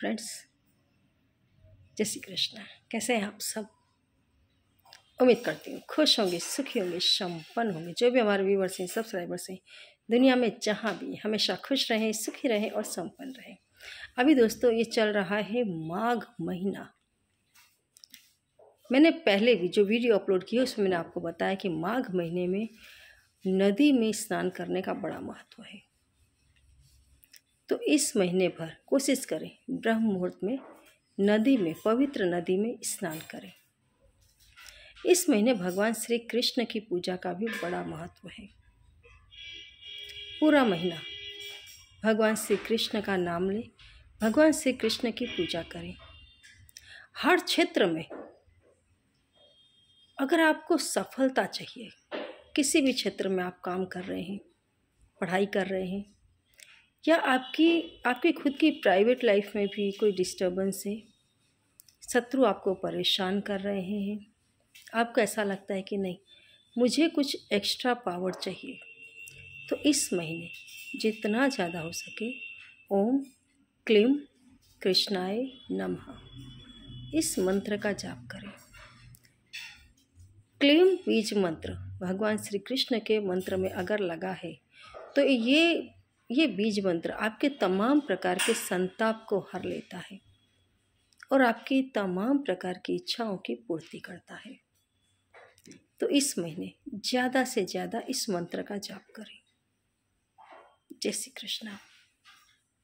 friends जय श्री कृष्णा कैसे हैं आप सब उम्मीद करती हूँ खुश होंगे सुखी होंगे संपन्न होंगे जो भी हमारे व्यूवर्स हैं सब्सक्राइबर्स हैं दुनिया में जहाँ भी हमेशा खुश रहें सुखी रहें और संपन्न रहें अभी दोस्तों ये चल रहा है माघ महीना मैंने पहले भी जो वीडियो अपलोड की उसमें मैंने आपको बताया कि माघ महीने में नदी में स्नान करने का बड़ा महत्व है तो इस महीने भर कोशिश करें ब्रह्म मुहूर्त में नदी में पवित्र नदी में स्नान करें इस महीने भगवान श्री कृष्ण की पूजा का भी बड़ा महत्व है पूरा महीना भगवान श्री कृष्ण का नाम लें भगवान श्री कृष्ण की पूजा करें हर क्षेत्र में अगर आपको सफलता चाहिए किसी भी क्षेत्र में आप काम कर रहे हैं पढ़ाई कर रहे हैं या आपकी आपकी खुद की प्राइवेट लाइफ में भी कोई डिस्टर्बेंस है शत्रु आपको परेशान कर रहे हैं आपको ऐसा लगता है कि नहीं मुझे कुछ एक्स्ट्रा पावर चाहिए तो इस महीने जितना ज़्यादा हो सके ओम क्लीम कृष्णाय नमः इस मंत्र का जाप करें क्लीम बीज मंत्र भगवान श्री कृष्ण के मंत्र में अगर लगा है तो ये ये बीज मंत्र आपके तमाम प्रकार के संताप को हर लेता है और आपकी तमाम प्रकार की इच्छाओं की पूर्ति करता है तो इस महीने ज़्यादा से ज़्यादा इस मंत्र का जाप करें जय श्री कृष्णा